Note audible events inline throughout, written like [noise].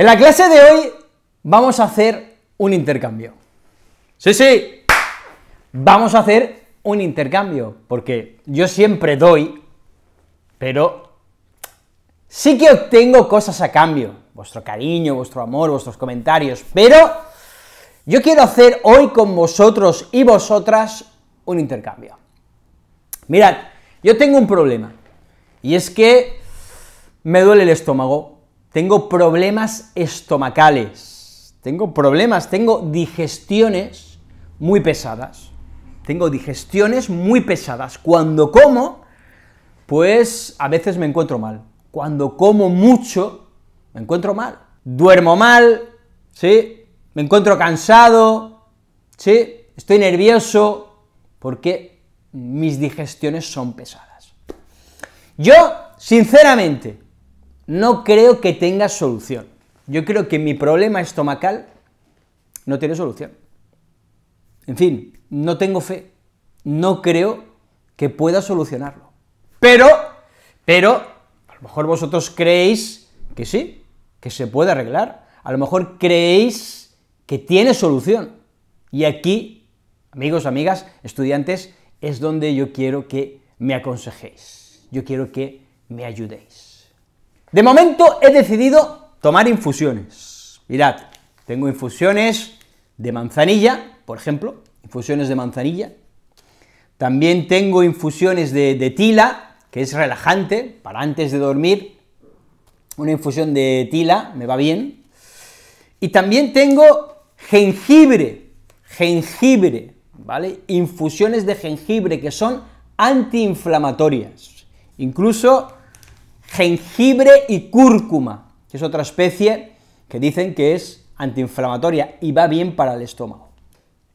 En la clase de hoy vamos a hacer un intercambio. Sí, sí. Vamos a hacer un intercambio, porque yo siempre doy, pero sí que obtengo cosas a cambio. Vuestro cariño, vuestro amor, vuestros comentarios, pero yo quiero hacer hoy con vosotros y vosotras un intercambio. Mirad, yo tengo un problema, y es que me duele el estómago, tengo problemas estomacales, tengo problemas, tengo digestiones muy pesadas, tengo digestiones muy pesadas. Cuando como, pues a veces me encuentro mal. Cuando como mucho, me encuentro mal. Duermo mal, ¿sí? Me encuentro cansado, ¿sí? Estoy nervioso, porque mis digestiones son pesadas. Yo, sinceramente, no creo que tenga solución. Yo creo que mi problema estomacal no tiene solución. En fin, no tengo fe, no creo que pueda solucionarlo. Pero, pero, a lo mejor vosotros creéis que sí, que se puede arreglar, a lo mejor creéis que tiene solución. Y aquí, amigos, amigas, estudiantes, es donde yo quiero que me aconsejéis, yo quiero que me ayudéis. De momento he decidido tomar infusiones. Mirad, tengo infusiones de manzanilla, por ejemplo, infusiones de manzanilla. También tengo infusiones de, tila, que es relajante, para antes de dormir. Una infusión de tila me va bien. Y también tengo jengibre, jengibre, ¿vale? Infusiones de jengibre que son antiinflamatorias. Incluso jengibre y cúrcuma, que es otra especie que dicen que es antiinflamatoria y va bien para el estómago.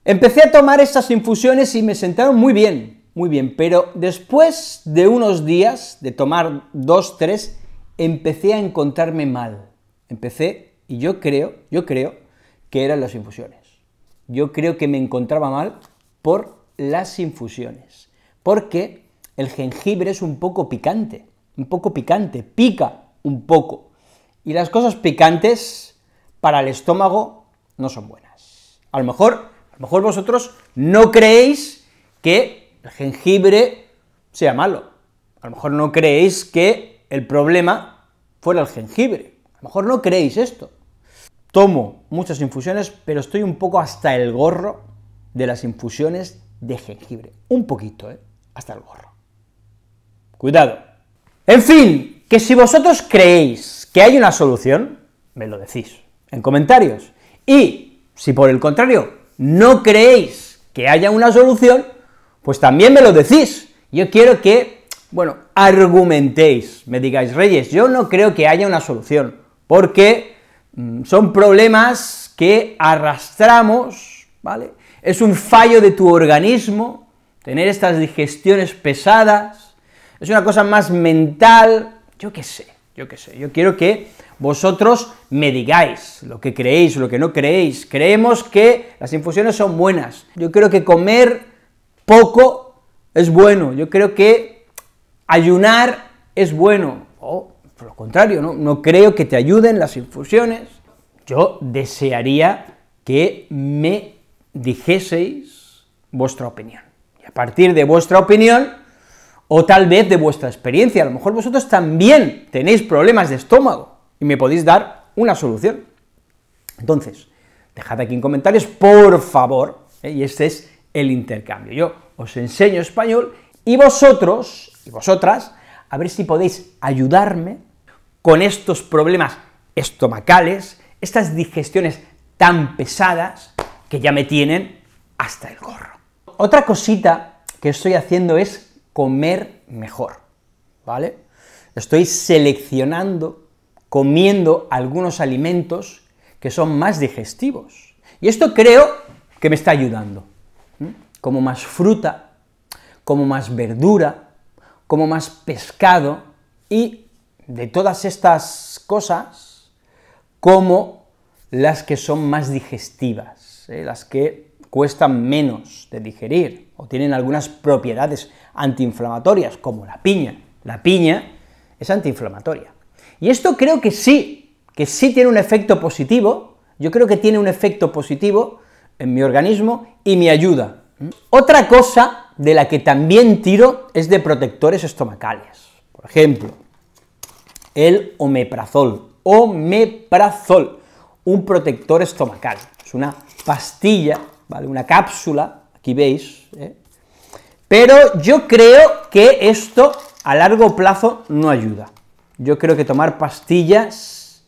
Empecé a tomar estas infusiones y me sentaron muy bien, muy bien, pero después de unos días de tomar dos, tres, empecé a encontrarme mal. Empecé, y yo creo, yo creo que eran las infusiones. Yo creo que me encontraba mal por las infusiones, porque el jengibre es un poco picante un poco picante, pica un poco. Y las cosas picantes para el estómago no son buenas. A lo mejor, a lo mejor vosotros no creéis que el jengibre sea malo. A lo mejor no creéis que el problema fuera el jengibre. A lo mejor no creéis esto. Tomo muchas infusiones, pero estoy un poco hasta el gorro de las infusiones de jengibre. Un poquito, ¿eh? Hasta el gorro. Cuidado. En fin, que si vosotros creéis que hay una solución, me lo decís en comentarios. Y si por el contrario no creéis que haya una solución, pues también me lo decís. Yo quiero que, bueno, argumentéis, me digáis, Reyes, yo no creo que haya una solución, porque mm, son problemas que arrastramos, ¿vale? Es un fallo de tu organismo, tener estas digestiones pesadas, es una cosa más mental, yo qué sé, yo qué sé, yo quiero que vosotros me digáis lo que creéis, lo que no creéis. Creemos que las infusiones son buenas. Yo creo que comer poco es bueno. Yo creo que ayunar es bueno. O, por lo contrario, ¿no? no creo que te ayuden las infusiones. Yo desearía que me dijeseis vuestra opinión. Y a partir de vuestra opinión, o tal vez de vuestra experiencia. A lo mejor vosotros también tenéis problemas de estómago y me podéis dar una solución. Entonces, dejad aquí en comentarios, por favor, ¿eh? y este es el intercambio. Yo os enseño español y vosotros y vosotras, a ver si podéis ayudarme con estos problemas estomacales, estas digestiones tan pesadas que ya me tienen hasta el gorro. Otra cosita que estoy haciendo es comer mejor, ¿vale? Estoy seleccionando, comiendo algunos alimentos que son más digestivos. Y esto creo que me está ayudando. Como más fruta, como más verdura, como más pescado y de todas estas cosas, como las que son más digestivas, ¿eh? las que cuestan menos de digerir o tienen algunas propiedades antiinflamatorias, como la piña. La piña es antiinflamatoria. Y esto creo que sí, que sí tiene un efecto positivo, yo creo que tiene un efecto positivo en mi organismo y me ayuda. Otra cosa de la que también tiro es de protectores estomacales. Por ejemplo, el omeprazol. Omeprazol, un protector estomacal. Es una pastilla ¿vale? Una cápsula, aquí veis, ¿eh? pero yo creo que esto a largo plazo no ayuda. Yo creo que tomar pastillas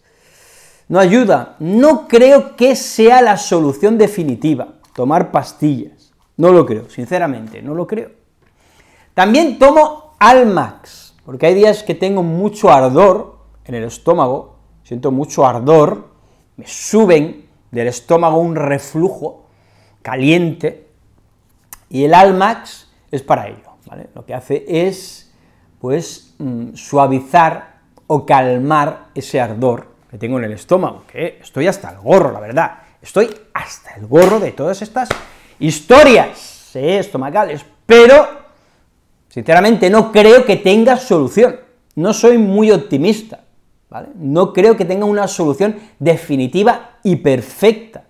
no ayuda. No creo que sea la solución definitiva, tomar pastillas. No lo creo, sinceramente, no lo creo. También tomo Almax, porque hay días que tengo mucho ardor en el estómago, siento mucho ardor, me suben del estómago un reflujo, caliente, y el Almax es para ello, Lo que hace es, pues, mm, suavizar o calmar ese ardor que tengo en el estómago, que estoy hasta el gorro, la verdad, estoy hasta el gorro de todas estas historias ¿eh? estomacales, pero, sinceramente, no creo que tenga solución, no soy muy optimista, No creo que tenga una solución definitiva y perfecta,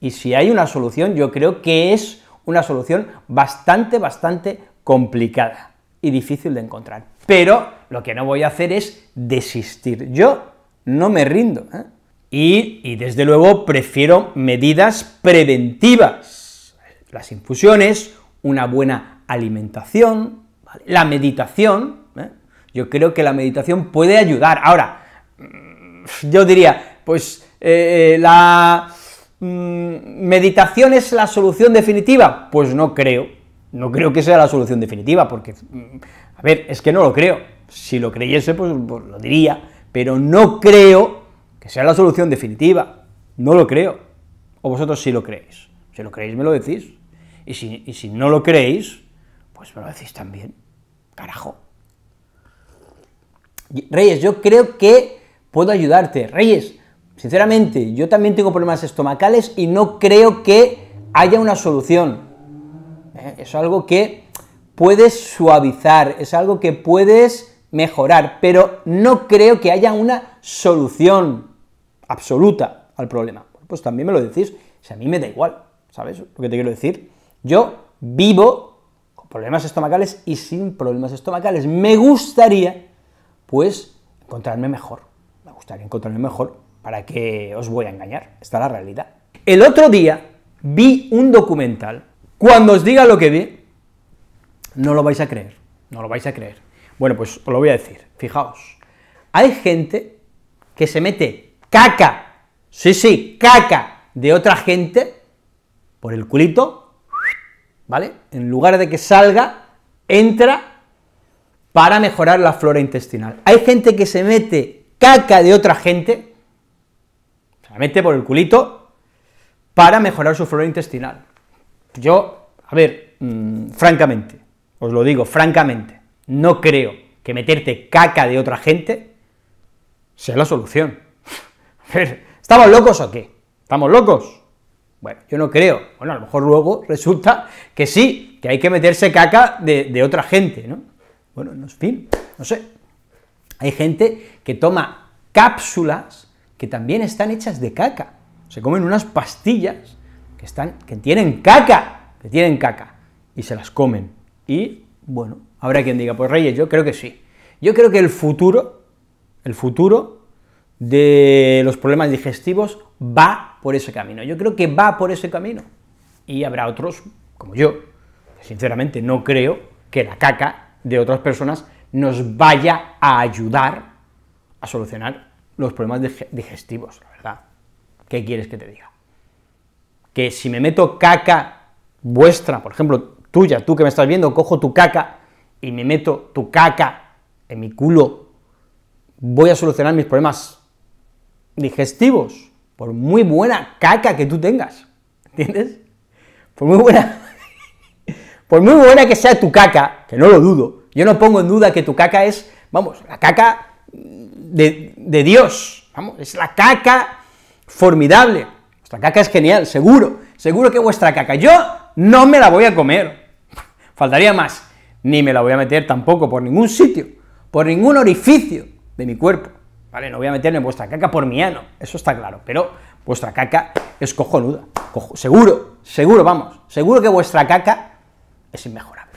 y si hay una solución, yo creo que es una solución bastante, bastante complicada y difícil de encontrar. Pero lo que no voy a hacer es desistir. Yo no me rindo. ¿eh? Y, desde luego prefiero medidas preventivas. Las infusiones, una buena alimentación, la meditación. ¿eh? Yo creo que la meditación puede ayudar. Ahora, yo diría, pues eh, la Mm, ¿Meditación es la solución definitiva? Pues no creo. No creo que sea la solución definitiva, porque, mm, a ver, es que no lo creo. Si lo creyese, pues, pues, lo diría, pero no creo que sea la solución definitiva. No lo creo. O vosotros sí lo creéis. Si lo creéis, me lo decís. y si no lo creéis, pues me lo decís también. Carajo. Reyes, yo creo que puedo ayudarte. Reyes, Sinceramente, yo también tengo problemas estomacales y no creo que haya una solución. Eh, es algo que puedes suavizar, es algo que puedes mejorar, pero no creo que haya una solución absoluta al problema. Pues también me lo decís, si a mí me da igual, ¿sabes lo que te quiero decir? Yo vivo con problemas estomacales y sin problemas estomacales. Me gustaría, pues, encontrarme mejor. Me gustaría encontrarme mejor ¿Para que os voy a engañar? Está la realidad. El otro día vi un documental. Cuando os diga lo que vi, no lo vais a creer, no lo vais a creer. Bueno, pues os lo voy a decir, fijaos. Hay gente que se mete caca, sí, sí, caca de otra gente por el culito, ¿vale? En lugar de que salga, entra para mejorar la flora intestinal. Hay gente que se mete caca de otra gente la mete por el culito para mejorar su flora intestinal. Yo, a ver, mm, francamente, os lo digo francamente, no creo que meterte caca de otra gente sea la solución. [laughs] a ver, ¿estamos locos o qué? ¿Estamos locos? Bueno, yo no creo. Bueno, a lo mejor luego [laughs] resulta que sí, que hay que meterse caca de, otra gente, ¿no? Bueno, no fin, no sé. Hay gente que toma cápsulas que también están hechas de caca. Se comen unas pastillas que, están, que tienen caca, que tienen caca, y se las comen. Y, bueno, habrá quien diga, pues Reyes, yo creo que sí. Yo creo que el futuro, el futuro de los problemas digestivos va por ese camino. Yo creo que va por ese camino. Y habrá otros, como yo, que sinceramente no creo que la caca de otras personas nos vaya a ayudar a solucionar los problemas digestivos, la verdad. ¿Qué quieres que te diga? Que si me meto caca vuestra, por ejemplo, tuya, tú que me estás viendo, cojo tu caca y me meto tu caca en mi culo, voy a solucionar mis problemas digestivos, por muy buena caca que tú tengas, ¿entiendes? Por muy buena, [laughs] por muy buena que sea tu caca, que no lo dudo, yo no pongo en duda que tu caca es, vamos, la caca de, Dios. Vamos, es la caca formidable. Vuestra caca es genial, seguro. Seguro que vuestra caca. Yo no me la voy a comer. [laughs] Faltaría más. Ni me la voy a meter tampoco por ningún sitio, por ningún orificio de mi cuerpo. Vale, no voy a meterme vuestra caca por mi ano, eso está claro, pero vuestra caca es cojonuda, seguro, seguro, vamos, seguro que vuestra caca es inmejorable.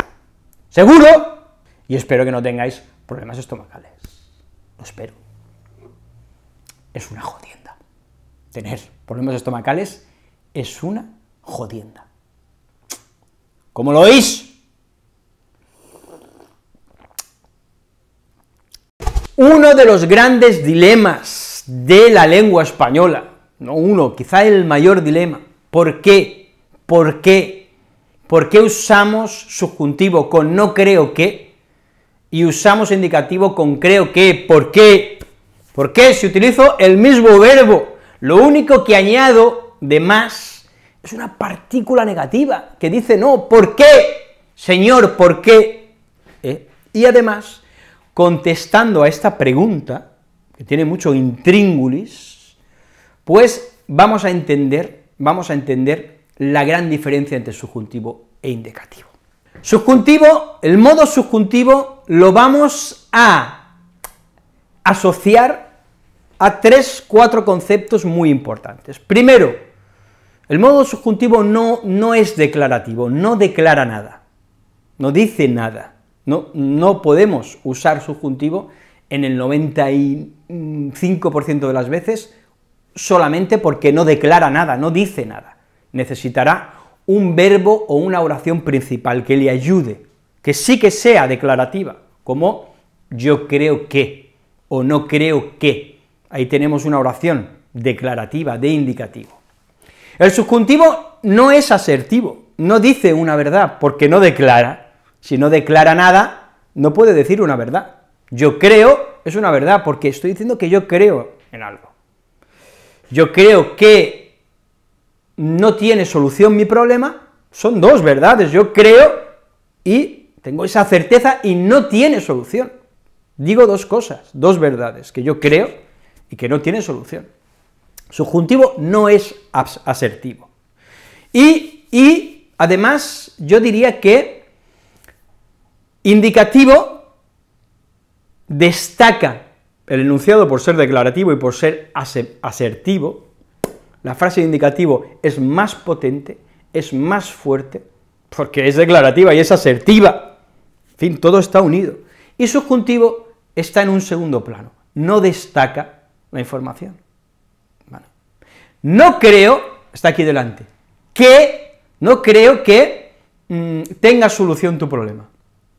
Seguro, y espero que no tengáis problemas estomacales. Lo espero es una jodienda. Tener problemas estomacales es una jodienda. ¿Cómo lo oís? Uno de los grandes dilemas de la lengua española, no uno, quizá el mayor dilema, ¿por qué? ¿Por qué? ¿Por qué usamos subjuntivo con no creo que y usamos indicativo con creo que? ¿Por qué? ¿Por qué? Si utilizo el mismo verbo, lo único que añado de más es una partícula negativa que dice no, ¿por qué? Señor, ¿por qué? ¿Eh? Y además, contestando a esta pregunta, que tiene mucho intríngulis, pues vamos a entender, vamos a entender la gran diferencia entre subjuntivo e indicativo. Subjuntivo, el modo subjuntivo lo vamos a asociar a tres, cuatro conceptos muy importantes. Primero, el modo subjuntivo no, no es declarativo, no declara nada, no dice nada, no, no podemos usar subjuntivo en el 95% de las veces solamente porque no declara nada, no dice nada. Necesitará un verbo o una oración principal que le ayude, que sí que sea declarativa, como yo creo que o no creo que, Ahí tenemos una oración declarativa, de indicativo. El subjuntivo no es asertivo, no dice una verdad, porque no declara. Si no declara nada, no puede decir una verdad. Yo creo es una verdad, porque estoy diciendo que yo creo en algo. Yo creo que no tiene solución mi problema, son dos verdades, yo creo y tengo esa certeza y no tiene solución. Digo dos cosas, dos verdades, que yo creo y que no tiene solución. Subjuntivo no es asertivo. Y, además yo diría que indicativo destaca el enunciado por ser declarativo y por ser asertivo, la frase indicativo es más potente, es más fuerte, porque es declarativa y es asertiva. En fin, todo está unido. Y subjuntivo está en un segundo plano, no destaca la información. No creo, está aquí delante, que, no creo que mm, tenga solución tu problema.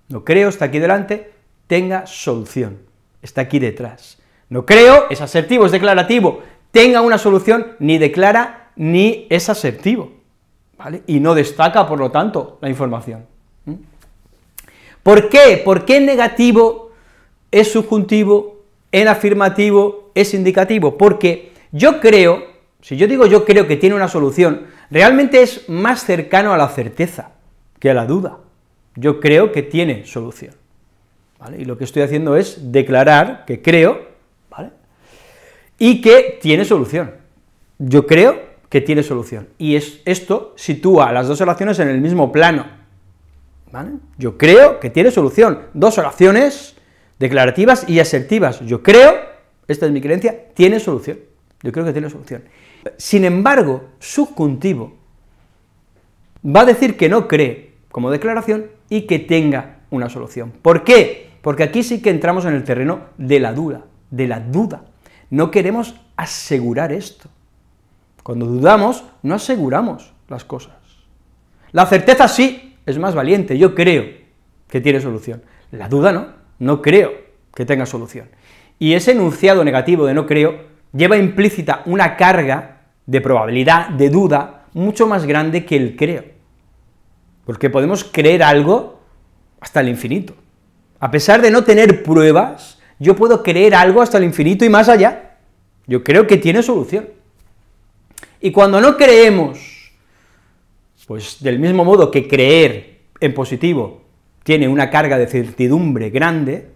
No creo, está aquí delante, tenga solución, está aquí detrás. No creo, es asertivo, es declarativo, tenga una solución, ni declara, ni es asertivo, ¿vale? Y no destaca, por lo tanto, la información. ¿Mm? ¿Por qué? ¿Por qué negativo es subjuntivo, en afirmativo es indicativo, porque yo creo, si yo digo yo creo que tiene una solución, realmente es más cercano a la certeza que a la duda. Yo creo que tiene solución. Y lo que estoy haciendo es declarar que creo, Y que tiene solución. Yo creo que tiene solución. Y es, esto sitúa las dos oraciones en el mismo plano. ¿vale? Yo creo que tiene solución. Dos oraciones declarativas y asertivas. Yo creo esta es mi creencia, tiene solución. Yo creo que tiene solución. Sin embargo, subjuntivo va a decir que no cree como declaración y que tenga una solución. ¿Por qué? Porque aquí sí que entramos en el terreno de la duda, de la duda. No queremos asegurar esto. Cuando dudamos, no aseguramos las cosas. La certeza sí es más valiente, yo creo que tiene solución. La duda no, no creo que tenga solución. Y ese enunciado negativo de no creo lleva implícita una carga de probabilidad, de duda, mucho más grande que el creo. Porque podemos creer algo hasta el infinito. A pesar de no tener pruebas, yo puedo creer algo hasta el infinito y más allá. Yo creo que tiene solución. Y cuando no creemos, pues del mismo modo que creer en positivo tiene una carga de certidumbre grande,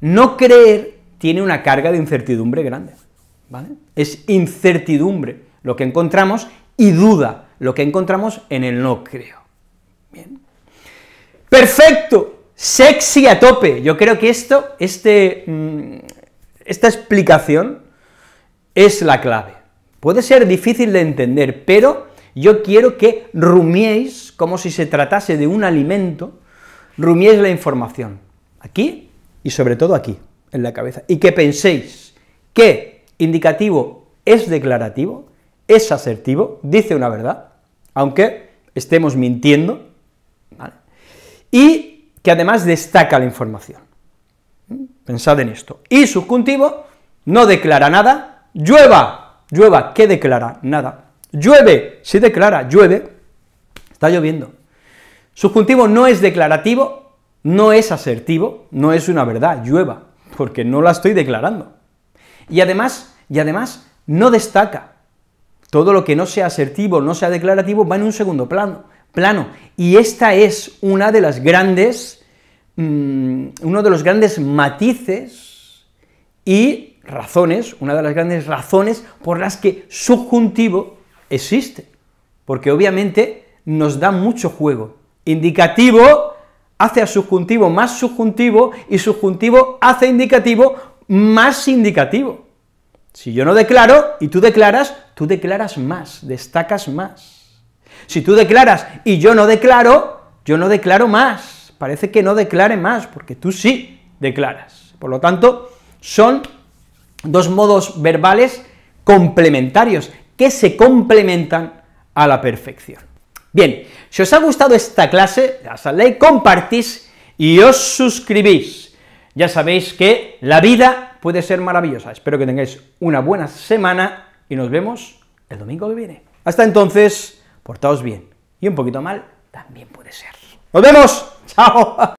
no creer tiene una carga de incertidumbre grande. ¿vale? Es incertidumbre lo que encontramos y duda lo que encontramos en el no creo. Bien. Perfecto, sexy a tope. Yo creo que esto, este, mm, esta explicación es la clave. Puede ser difícil de entender, pero yo quiero que rumiéis, como si se tratase de un alimento, rumiéis la información, aquí y sobre todo aquí en la cabeza y que penséis que indicativo es declarativo, es asertivo, dice una verdad, aunque estemos mintiendo, y que además destaca la información. Pensad en esto. Y subjuntivo no declara nada, llueva, llueva, ¿qué declara? Nada. Llueve, si declara, llueve, está lloviendo. Subjuntivo no es declarativo, no es asertivo, no es una verdad, llueva porque no la estoy declarando. Y además, y además, no destaca. Todo lo que no sea asertivo, no sea declarativo, va en un segundo plano. plano. Y esta es una de las grandes, mm, uno de los grandes matices y razones, una de las grandes razones por las que subjuntivo existe. Porque obviamente nos da mucho juego. Indicativo hace a subjuntivo más subjuntivo y subjuntivo hace indicativo más indicativo. Si yo no declaro y tú declaras, tú declaras más, destacas más. Si tú declaras y yo no declaro, yo no declaro más. Parece que no declare más, porque tú sí declaras. Por lo tanto, son dos modos verbales complementarios que se complementan a la perfección. Bien, si os ha gustado esta clase, hasta like, compartís y os suscribís. Ya sabéis que la vida puede ser maravillosa. Espero que tengáis una buena semana y nos vemos el domingo que viene. Hasta entonces, portaos bien y un poquito mal también puede ser. ¡Nos vemos! [laughs] ¡Chao!